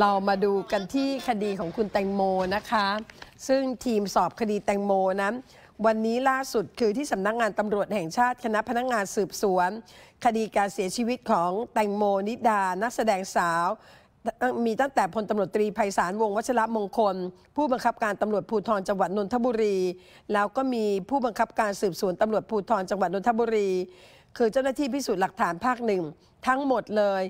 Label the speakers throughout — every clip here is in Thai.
Speaker 1: เรามาดูกันที่คดีของคุณแตงโมนะคะ ซึ่งทีมสอบคดีแตงโมนะวันนี้ล่าสุดคือที่สำนักงงานตำรวจแห่งชาติคณะพนักงงานสืบสวนคดีการเสียชีวิตของแตงโมนิดานักแสดงสาว มีตั้งแต่พลตำรวจตรีไพศาลวงวัชระมงคล ผู้บังคับการตำรวจภูธรจังหวัดนนทบุรี แล้วก็มีผู้บังคับการสืบสวนตำรวจภูธรจังหวัดนนทบุรี คือเจ้าหน้าที่พิสูจน์หลักฐานภาคหนึ่งทั้งหมดเลย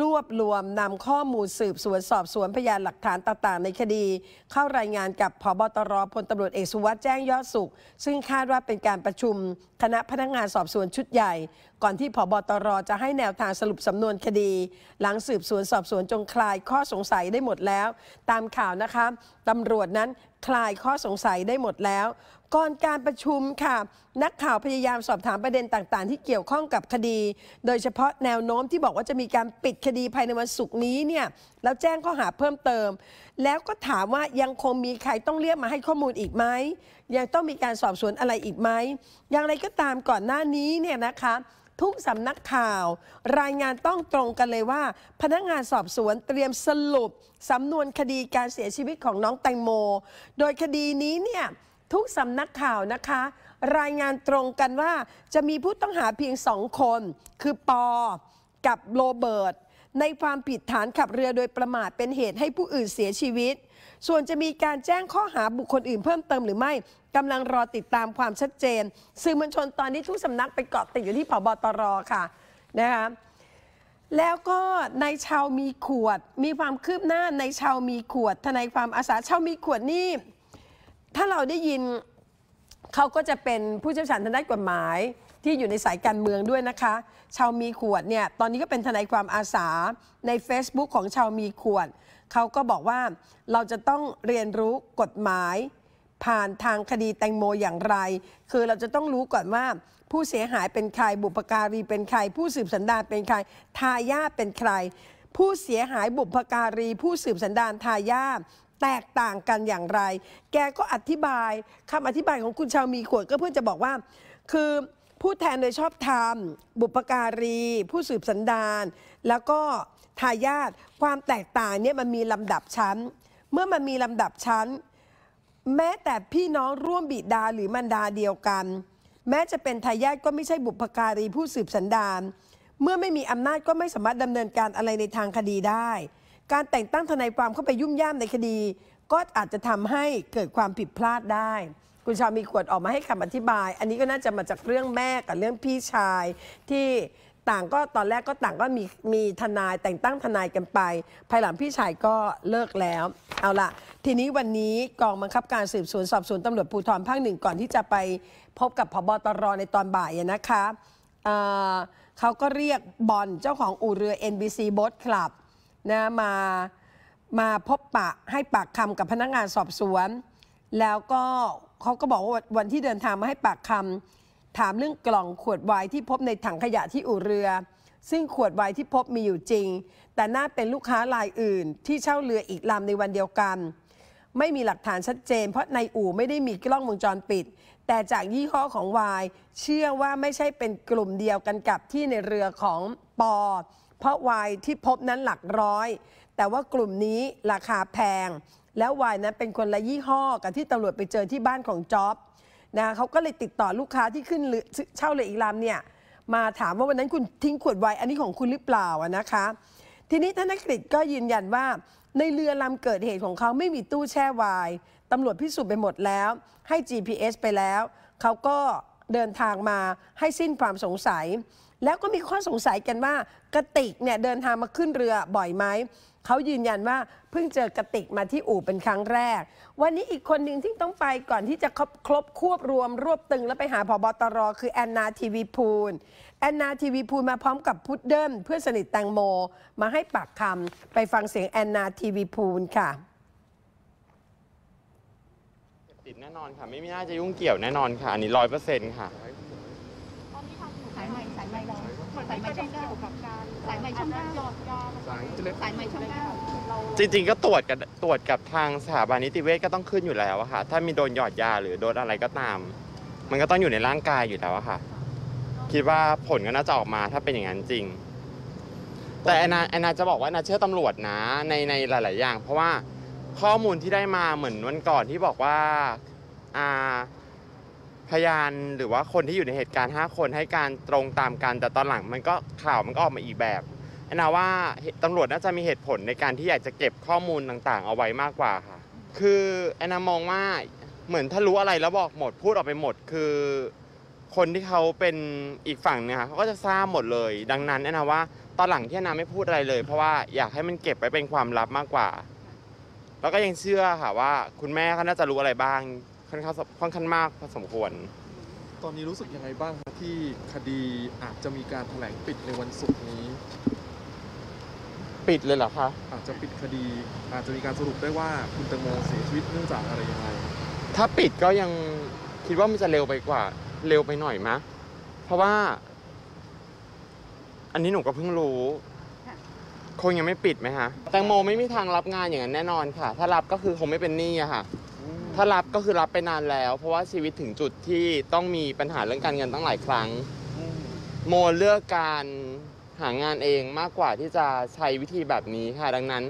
Speaker 1: รวบรวมนำข้อมูลสืบสวนสอบสวนพยานหลักฐานต่าง ๆ ในคดี เข้ารายงานกับพบตรพลตำรวจเอกสุวัสด์แจ้งยอดสุข ซึ่งคาดว่าเป็นการประชุมคณะพนักงานสอบสวนชุดใหญ่ ก่อนที่พบตร จะให้แนวทางสรุปสำนวนคดี หลังสืบสวน สอบสวนจงคลายข้อสงสัยได้หมดแล้ว ตามข่าวนะคะตำรวจนั้นคลายข้อสงสัยได้หมดแล้ว ก่อนการประชุมค่ะนักข่าวพยายามสอบถามประเด็นต่างๆ ที่เกี่ยวข้องกับคดี โดยเฉพาะแนวโน้มมที่บอกว่าจะมีการปิดคดีภายในวันศุกร์นี้เนี่ยแล้วแจ้งข้อหาเพิ่มเติม แล้วก็ถามว่ายังคงมีใครต้องเรียกมาให้ข้อมูลอีกไหมยังต้องมีการสอบสวนอะไรอีกไหม อย่างไรก็ตามก่อนหน้านี้เนี่ยนะคะ ทุกสำนักข่าว รายงานต้องตรงกันเลยว่า พนักงานสอบสวนเตรียมสรุปสำนวนคดีการเสียชีวิตของน้องแตงโม โดยคดีนี้เนี่ยทุกสำนักข่าวนะคะ รายงานตรงกันว่าจะมีผู้ต้องหาเพียงสองคน คือปอกับโรเบิร์ตในความผิดฐานขับเรือโดยประมาทเป็นเหตุให้ผู้อื่นเสียชีวิต ส่วนจะมีการแจ้งข้อหาบุคคลอื่นเพิ่มเติมหรือไม่กำลังรอติดตามความชัดเจนสื่อมวลชนตอนนี้ทุกสำนักไปเกาะติดอยู่ที่ผบตรค่ะนะคะแล้วก็ในชาวมีขวด มีความคืบหน้าในชาวมีขวดทนายความอาสาชาวมีขวดนี่ถ้าเราได้ยินเขาก็จะเป็นผู้เชี่ยวชาญทางด้านกฎหมายที่อยู่ในสายการเมืองด้วยนะคะ ชาวมีขวดเนี่ย ตอนนี้ก็เป็นทนายความอาสาใน Facebook ของชาวมีขวดเขาก็บอกว่าเราจะต้องเรียนรู้กฎหมายผ่านทางคดีแตงโมอย่างไร คือเราจะต้องรู้ก่อนว่าผู้เสียหายเป็นใครบุปการีเป็นใคร ผู้สืบสันดานเป็นใครทายาทเป็นใคร ผู้เสียหายบุพการี ผู้สืบสันดานทายาทแตกต่างกันอย่างไร แกก็อธิบายคำอธิบายของคุณชาวมีขวดก็เพื่อจะบอกว่าคือผู้แทนโดยชอบธรรม บุปการี ผู้สืบสันดานแล้วก็ทายาทความแตกต่างเนี่ยมันมีลำดับชั้น เมื่อมันมีลำดับชั้น แม้แต่พี่น้องร่วมบิดาหรือมารดาเดียวกัน แม้จะเป็นทายาทก็ไม่ใช่บุปการี ผู้สืบสันดานเมื่อไม่มีอำนาจก็ไม่สามารถดำเนินการอะไรในทางคดีได้ การแต่งตั้งทนายความเข้าไปยุ่มย่ามในคดี ก็อาจจะทำให้เกิดความผิดพลาดได้คุณชาวมีขวดออกมาให้คำอธิบาย อันนี้ก็น่าจะมาจากเรื่องแม่กับเรื่องพี่ชายที่ต่างก็ตอนแรกก็ต่างก็มีมีทนายแต่งตั้งทนายกันไป ภายหลังพี่ชายก็เลิกแล้วเอาละทีนี้วันนี้กองบังคับการสืบสวนสอบสวนตำรวจภูธรภาคหนึ่งก่อนที่จะไปพบกับพบตรในตอนบ่ายนะคะเเขาก็เรียกบอลเจ้าของอู่เรือ NBC Boat Club นะมามาพบปะให้ปากคำกับพนักงานสอบสวนแล้วก็เขาก็บอกว่าวันที่เดินทางมาให้ปากคำ ถามเรื่องกล่องขวดไวน์ที่พบในถังขยะที่อู่เรือ ซึ่งขวดไวน์ที่พบมีอยู่จริง แต่น่าเป็นลูกค้ารายอื่นที่เช่าเรืออีกลำในวันเดียวกัน ไม่มีหลักฐานชัดเจน เพราะในอู่ไม่ได้มีกล้องวงจรปิด แต่จากยี่ห้อของไวน์เชื่อว่าไม่ใช่เป็นกลุ่มเดียวกันกับที่ในเรือของปอเพราะไวน์ที่พบนั้นหลักร้อย แต่ว่ากลุ่มนี้ราคาแพงแล้ววายนั้นเป็นคนละยี่ห้อกับที่ตำรวจไปเจอที่บ้านของจ๊อบนะเขาก็เลยติดต่อลูกค้าที่ขึ้นเช่าเรืออีกลำเนี่ยมาถามว่าวันนั้นคุณทิ้งขวดไวน์อันนี้ของคุณหรือเปล่านะคะ ทีนี้ธนกฤษก็ยืนยันว่าในเรือลำเกิดเหตุของเขาไม่มีตู้แช่ไวน์ตำรวจพิสูจน์ไปหมดแล้วให้ GPS ไปแล้ว เขาก็เดินทางมาให้สิ้นความสงสัย แล้วก็มีข้อสงสัยกันว่ากระติกเนี่ยเดินทางมาขึ้นเรือบ่อยไหมเขายืนยันว่าเพิ่งเจอกระติกมาที่อู่เป็นครั้งแรก วันนี้อีกคนหนึ่งที่ต้องไปก่อนที่จะครบครบควบรวม รวบตึงแล้วไปหาพบตรคือแอนนาทีวีพูลแอนนาทีวีพูลมาพร้อมกับพุดเดิ้ลเพื่อนสนิทแตงโม มาให้ปากคำไปฟังเสียงแอนนาทีวีพูลค่ะ
Speaker 2: ติดแน่นอนค่ะไม่มีน่าจะยุ่งเกี่ยวแน่นอนค่ะอันนี้ร้อยเปอร์เซ็นต์ค่ะายหมช่องเก้าสายหมช่องเก้าสายเสายหมช่องเก้าจริง ๆ ก็ตรวจกับตรวจกับทางสถาบันนิติเวชก็ต้องขึ้นอยู่แล้วอะค่ะถ้ามีโดนหยอดยาหรือโดนอะไรก็ตาม มันก็ต้องอยู่ในร่างกายอยู่แล้วอะค่ะคิดว่าผลก็น่าจะออกมา ถ้าเป็นอย่างนั้นจริง แต่แอนนาแอนนาจะบอกว่าแอนนาเชื่อตำรวจนะในในหลาย ๆ อย่าง เพราะว่าข้อมูลที่ได้มาเหมือนวันก่อนที่บอกว่าอ่าพยานหรือว่าคนที่อยู่ในเหตุการณ์ 5 คนให้การตรงตามกันแต่ตอนหลังมันก็ข่าวมันก็ออกมาอีกแบบแอนนาว่าตำรวจน่าจะมีเหตุผลในการที่อยากจะเก็บข้อมูลต่างๆ เอาไว้มากกว่าค่ะคือแอนนามองว่าเหมือนถ้ารู้อะไรแล้วบอกหมดพูดออกไปหมด คือคนที่เขาเป็นอีกฝั่งเนี่ยค่ะเขาก็จะทราบหมดเลย ดังนั้นแอนนาว่าตอนหลังที่แอนนาไม่พูดอะไรเลย เพราะว่าอยากให้มันเก็บไว้เป็นความลับมากกว่า แล้วก็ยังเชื่อค่ะว่า คุณแม่เขาน่าจะรู้อะไรบ้างค่อนข้างค่อนข้างมากพอสมควร ตอนนี้รู้สึกยังไงบ้างคะที่คดีอาจจะมีการแถลงปิดในวันศุกร์นี้ ปิดเลยเหรอคะอาจจะปิดคดี อาจจะมีการสรุปได้ว่าคุณตตงโมเสียชีวิตเนื่องจากอะไรยังไง ถ้าปิดก็ยังคิดว่ามันจะเร็วไปกว่า เร็วไปหน่อยมะ เพราะว่า อันนี้หนูก็เพิ่งรู้คงยังไม่ปิดไหมคะแตงโมไม่มีทางรับงานอย่างนั้นแน่นอนค่ะ ถ้ารับก็คือคงไม่เป็นหนี้อะค่ะถ้ารับก็คือรับไปนานแล้ว เพราะว่าชีวิตถึงจุดที่ต้องมีปัญหาเรื่องการเงินตั้งหลายครั้ง โมเลือกการหางานเองมากกว่าที่จะใช้วิธีแบบนี้ค่ะ ดังนั้น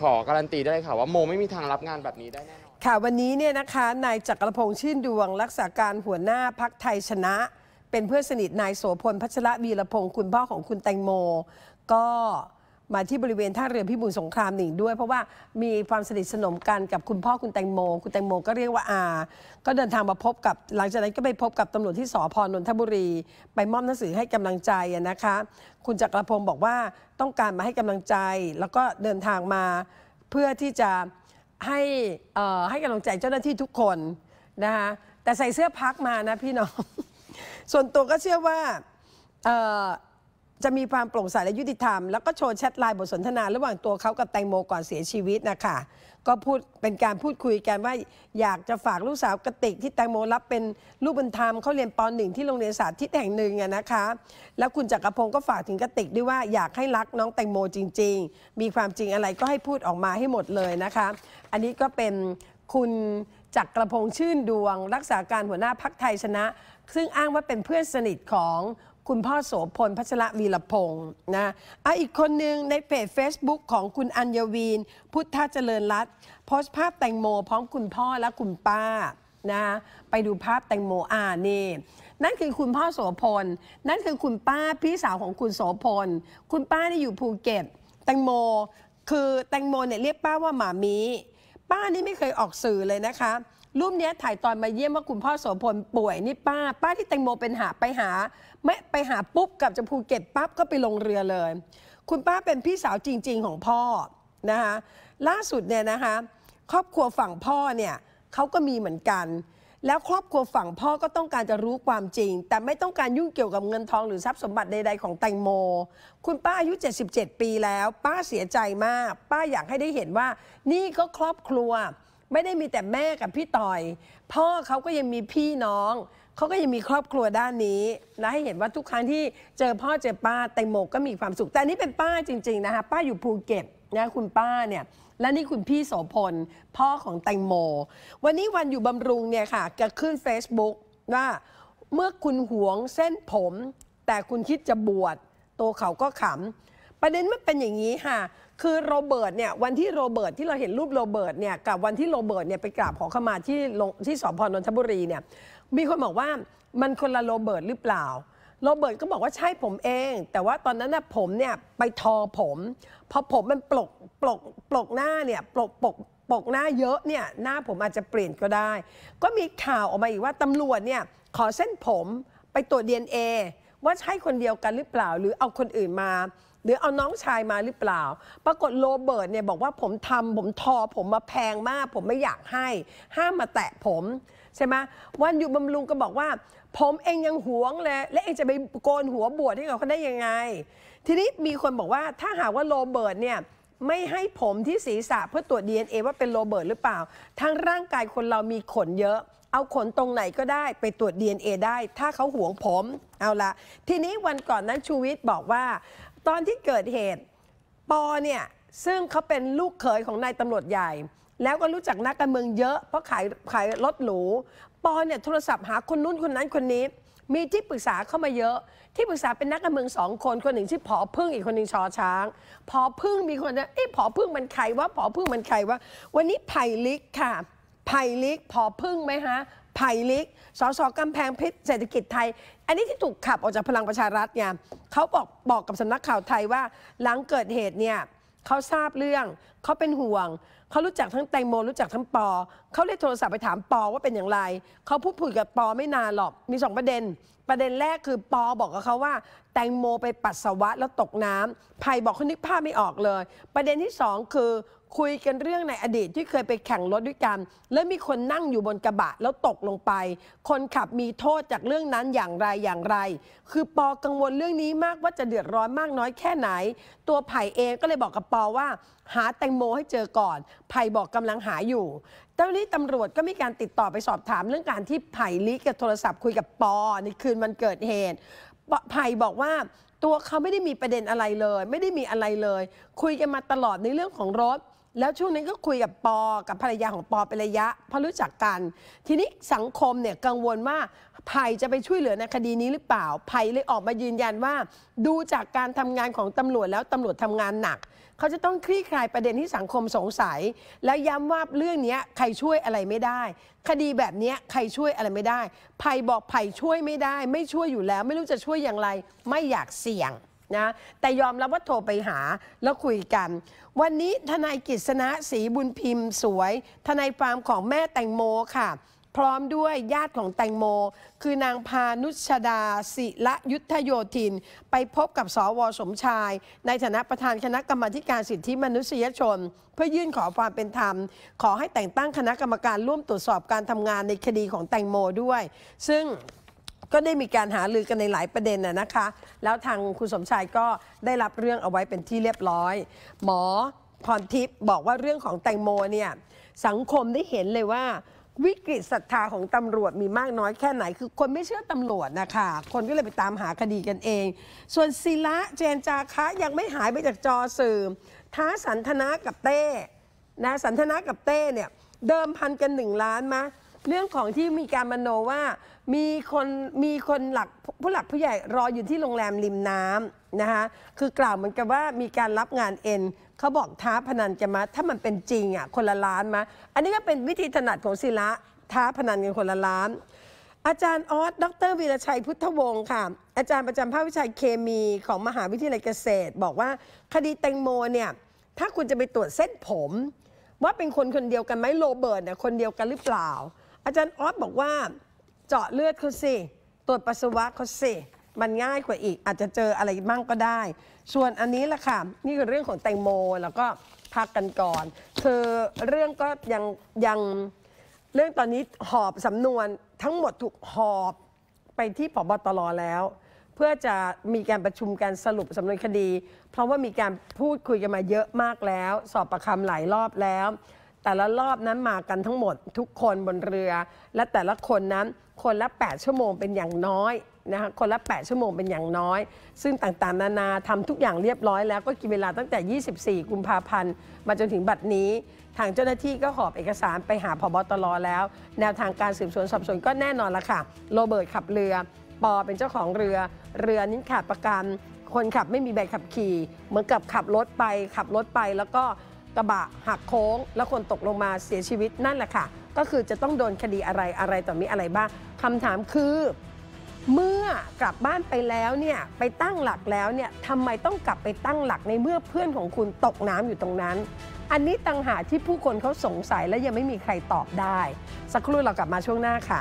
Speaker 2: ขอการันตีได้ค่ะว่าโมไม่มีทางรับงานแบบนี้ได้แน่น
Speaker 1: อนค่ะวันนี้เนี่ยนะคะนายจักรพงษ์ชื่นดวง รักษาการหัวหน้าพักไทยชนะ เป็นเพื่อนสนิทนายโสพลพัชระวีรพงศ์คุณพ่อของคุณแตงโม ก็มาที่บริเวณท่าเรือพิบูลสงครามหนึ่งด้วยเพราะว่ามีความสนิทสนมกันกับคุณพ่อคุณแตงโม คุณแตงโม ก็เรียกว่าอาก็เดินทางมาพบกับหลังจากนั้นก็ไปพบกับตำรวจที่สพนนทบุรีไปมอบหนังสือให้กำลังใจนะคะคุณจักรพงศ์บอกว่าต้องการมาให้กำลังใจแล้วก็เดินทางมาเพื่อที่จะให้ให้กำลังใจเจ้าหน้าที่ทุกคนนะคะแต่ใส่เสื้อพักมานะพี่น้องส่วนตัวก็เชื่อว่าจะมีความโปร่งใสและยุติธรรมแล้วก็โชว์แชทไลน์บทสนทนา ระหว่างตัวเขากับแตงโมก่อนเสียชีวิตนะคะก็พูดเป็นการพูดคุยกันว่าอยากจะฝากลูกสาวกติกที่แตงโมรับเป็นลูกบุญธรรมเขาเรียนปหนึ่งที่โรงเรียนสาธิตแห่งหนึ่งนะคะ แล้วคุณจักรพงศ์ก็ฝากถึงกติกด้วยว่าอยากให้รักน้องแตงโมจริง ๆ มีความจริงอะไรก็ให้พูดออกมาให้หมดเลยนะคะ อันนี้ก็เป็นคุณจักรพงศ์ชื่นดวงรักษาการหัวหน้าพักไทยชนะซึ่งอ้างว่าเป็นเพื่อนสนิทของคุณพ่อโสพลพัชระวีรพงศ์นะอ่ะอีกคนหนึ่งในเพจ Facebook ของคุณอัญวีน พุทธเจริญรัตน์โพสต์ภาพแตงโมพร้อมคุณพ่อและคุณป้านะไปดูภาพแตงโมอ่านี่นั่นคือคุณพ่อโสพลนั่นคือคุณป้าพี่สาวของคุณโสพลคุณป้าเนี่อยู่ภูเก็ตแตงโม คือแตงโมเนี่ยเรียกป้าว่าหมามีป้านี่ไม่เคยออกสื่อเลยนะคะรูปนี้ถ่ายตอนมาเยี่ยมว่าคุณพ่อโสพลป่วยนี่ป้า ป้าที่แตงโมเป็นหาไปหาไม่ไปหาปุ๊บกลับจากภูเก็ตปั๊บก็ไปลงเรือเลย คุณป้าเป็นพี่สาวจริงๆ ของพ่อนะคะล่าสุดเนี่ยนะคะครอบครัวฝั่งพ่อเนี่ยเขาก็มีเหมือนกัน แล้วครอบครัวฝั่งพ่อก็ต้องการจะรู้ความจริง แต่ไม่ต้องการยุ่งเกี่ยวกับเงินทองหรือทรัพย์สมบัติใดๆของแตงโม คุณป้าอายุ 77 ปีแล้ว ป้าเสียใจมาก ป้าอยากให้ได้เห็นว่า นี่ก็ครอบครัวไม่ได้มีแต่แม่กับพี่ต่อย พ่อเขาก็ยังมีพี่น้องเขาก็ยังมีครอบครัวด้านนี้และให้เห็นว่าทุกครั้งที่เจอพ่อเจอป้าแตงโมก็มีความสุข แต่นี่เป็นป้าจริงๆนะคะป้าอยู่ภูเก็ตนะคุณป้าเนี่ยและนี่คุณพี่โสพล พ่อของแตงโม วันนี้วันอยู่บำรุงเนี่ยค่ะจะขึ้น Facebook ว่า เมื่อคุณหวงเส้นผม แต่คุณคิดจะบวชตัวเขาก็ขำ ประเด็นมันเป็นอย่างนี้ค่ะ คือโรเบิร์ตเนี่ยวันที่โรเบิร์ตที่เราเห็นรูปโรเบิร์ตเนี่ยกับวันที่โรเบิร์ตเนี่ยไปกราบขอขมาที่ที่สพนนทบุรีเนี่ยมีคนบอกว่ามันคนละโรเบิร์ตหรือเปล่า โรเบิร์ตก็บอกว่าใช่ผมเอง แต่ว่าตอนนั้นน่ะผมเนี่ยไปทอผม พอผมมันปลกปลกปลกหน้าเนี่ยปลกปลกปกหน้าเยอะเนี่ยหน้าผมอาจจะเปลี่ยนก็ได้ ก็มีข่าวออกมาอีกว่าตำรวจเนี่ยขอเส้นผมไปตรวจ DNA ว่าใช่คนเดียวกันหรือเปล่า หรือเอาคนอื่นมา หรือเอาน้องชายมาหรือเปล่า ปรากฏโรเบิร์ตเนี่ยบอกว่าผมทำผมทอผมมาแพงมาก ผมไม่อยากให้ ห้ามมาแตะผมใช่ไหมวันอยู่บำรุงก็บอกว่า ผมเองยังหวงเลยและเองจะไปโกนหัวบวชให้เขาได้ยังไง ทีนี้มีคนบอกว่าถ้าหากว่าโรเบิร์ตเนี่ย ไม่ให้ผมที่ศีรษะเพื่อตรวจ DNA ว่าเป็นโรเบิร์ตหรือเปล่า ทั้งร่างกายคนเรามีขนเยอะ เอาขนตรงไหนก็ได้ไปตรวจ DNA ได้ ถ้าเขาห่วงผมเอาละทีนี้วันก่อนนั้นชูวิทย์บอกว่า ตอนที่เกิดเหตุ ปอเนี่ยซึ่งเขาเป็นลูกเขยของนายตำรวจใหญ่แล้วก็รู้จักนักการเมืองเยอะ เพราะขายขายรถหรู ปอเนี่ยโทรศัพท์หาคนนู้นคนนั้นคนนี้ มีที่ปรึกษาเข้ามาเยอะ ที่ปรึกษาเป็นนักการเมืองสองคน คนหนึ่งชื่อผอพึ่งอีกคนหนึ่งชอช้างผอพึ่งมีคนนะเอ๊ะผอพึ่งมันใครวะผอพึ่งมันใครวะวันนี้ไผ่ลิกค่ะ ไผ่ลิกผอพึ่งไหมฮะ ไผ่ลิกสสกำแพงเพชรเศรษฐกิจไทย อันนี้ที่ถูกขับออกจากพลังประชารัฐเนี่ยเขาบอกบอกกับสำนักข่าวไทยว่าหลังเกิดเหตุเนี่ยเขาทราบเรื่อง เขาเป็นห่วง เขารู้จักทั้งแตงโมรู้จักทั้งปอ เขาเรียกโทรศัพท์ไปถามปอว่าเป็นอย่างไร เขาพูดคุยกับปอไม่นานหรอก มี 2 ประเด็น ประเด็นแรกคือปอบอกกับเขาว่า แตงโมไปปัสสาวะแล้วตกน้ำไพ่บอกเขานึกภาพไม่ออกเลย ประเด็นที่ 2 คือคุยกันเรื่องในอดีตที่เคยไปแข่งรถด้วยกัน แล้วมีคนนั่งอยู่บนกระบะแล้วตกลงไป คนขับมีโทษจากเรื่องนั้นอย่างไรอย่างไร คือปอกังวลเรื่องนี้มากว่าจะเดือดร้อนมากน้อยแค่ไหน ตัวไผ่เอง ก็เลยบอกกับปอว่า หาแตงโมให้เจอก่อน ไผ่บอกกำลังหาอยู่เจ้านี้ตำรวจก็มีการติดต่อไปสอบถามเรื่องการที่ไผ่ลิกกับโทรศัพท์คุยกับปอในคืนวันเกิดเหตุ ไผ่บอกว่าตัวเขาไม่ได้มีประเด็นอะไรเลย ไม่ได้มีอะไรเลย คุยกันมาตลอดในเรื่องของรถแล้วช่วงนี้ก็คุยกับปอ กับภรรยาของปอเป็นระยะเพราะรู้จักกัน ทีนี้สังคมเนี่ยกังวลว่าไผ่จะไปช่วยเหลือในคดีนี้หรือเปล่าไผ่เลยออกมายืนยันว่า ดูจากการทำงานของตำรวจแล้วตำรวจทำงานหนัก เขาจะต้องคลี่คลายประเด็นที่สังคมสงสัย และย้ำว่าเรื่องนี้ใครช่วยอะไรไม่ได้ คดีแบบนี้ใครช่วยอะไรไม่ได้ไผ่บอกไผ่ช่วยไม่ได้ ไม่ช่วยอยู่แล้ว ไม่รู้จะช่วยอย่างไรไม่อยากเสี่ยงนะแต่ยอมรับว่าโทรไปหาแล้วคุยกัน วันนี้ทนายกฤษณะศรีบุญพิมพ์สวย ทนายฟาร์มของแม่แตงโมค่ะ พร้อมด้วยญาติของแตงโมคือนางพานุชดาศิละยุทธโยธิน ไปพบกับสวสมชาย ในฐานะประธานคณะกรรมาการสิทธิมนุษยชน เพื่อยื่นขอความเป็นธรรม ขอให้แต่งตั้งคณะกรรมการร่วมตรวจสอบการทำงานในคดีของแตงโมด้วย ซึ่งก็ได้มีการหาลือกันในหลายประเด็นนะคะ แล้วทางคุณสมชายก็ได้รับเรื่องเอาไว้เป็นที่เรียบร้อย หมอพรทิพย์บอกว่าเรื่องของแตงโมเนี่ย สังคมได้เห็นเลยว่าวิกฤตศรัทธาของตำรวจมีมากน้อยแค่ไหน คือคนไม่เชื่อตำรวจนะคะ คนก็เลยไปตามหาคดีกันเอง ส่วนศิละเจนจาคะยังไม่หายไปจากจอสื่อท้าสันทนากับเต้ นะสันทนากับเต้เนี่ยเดิมพันกันหนึ่งล้านมาเรื่องของที่มีการมโนว่ามีคนมีคนหลักผู้หลักผู้ใหญ่รออยู่ที่โรงแรมริมน้ำนะคะคือกล่าวเหมือนกับว่ามีการรับงานเอ็นเขาบอกท้าพนันจะมาถ้ามันเป็นจริงอ่ะคนละล้านมาอันนี้ก็เป็นวิธีถนัดของศิละท้าพนันกันคนละล้าน อาจารย์ออสดรวีรชัยพุทธวงศ์ค่ะ อาจารย์ประจำภาควิชาเคมี ของมหาวิทยาลัยเกษตร บอกว่าคดีแตงโมเนี่ยถ้าคุณจะไปตรวจเส้นผม ว่าเป็นคนคนเดียวกันไหมโรเบิร์ตเนี่ยคนเดียวกันหรือเปล่า อาจารย์ออสบอกว่าเจาะเลือดเขาสิ ตรวจปัสสาวะเขาสิ มันง่ายกว่าอีก อาจจะเจออะไรบ้างก็ได้ ส่วนอันนี้แหละค่ะ นี่คือเรื่องของแตงโม แล้วก็พักกันก่อนคือเรื่องก็ยังยังเรื่องตอนนี้หอบสำนวนทั้งหมดถูกหอบไปที่ผบตรแล้ว เพื่อจะมีการประชุมการสรุปสำนวนคดี เพราะว่ามีการพูดคุยกันมาเยอะมากแล้ว สอบประคำหลายรอบแล้ว แต่ละรอบนั้นมากันทั้งหมดทุกคนบนเรือ และแต่ละคนนั้นคนละ8 ชั่วโมงเป็นอย่างน้อยนะคะคนละ 8 ชั่วโมงเป็นอย่างน้อย ซึ่งต่างๆ นานาทำทุกอย่างเรียบร้อย แล้วก็กินเวลาตั้งแต่ 24 กุมภาพันธ์ มาจนถึงบัดนี้ ทางเจ้าหน้าที่ก็หอบเอกสารไปหาพบตรแล้ว แนวทางการสืบสวนสอบสวนก็แน่นอนละค่ะโรเบิร์ตขับเรือ ปอเป็นเจ้าของเรือ เรือนี้ขาดประกัน คนขับไม่มีใบขับขี่ เหมือนกับขับรถไป ขับรถไปแล้วก็กระบะหักโค้ง แล้วคนตกลงมาเสียชีวิตนั่นแหละค่ะก็คือจะต้องโดนคดีอะไรอะไรต่อมีอะไรบ้างคำถามคือ เมื่อกลับบ้านไปแล้วเนี่ยไปตั้งหลักแล้วเนี่ยทำไมต้องกลับไปตั้งหลักในเมื่อเพื่อนของคุณตกน้ำอยู่ตรงนั้น อันนี้ตังหาที่ผู้คนเขาสงสัยและยังไม่มีใครตอบได้ สักครู่เรากลับมาช่วงหน้าค่ะ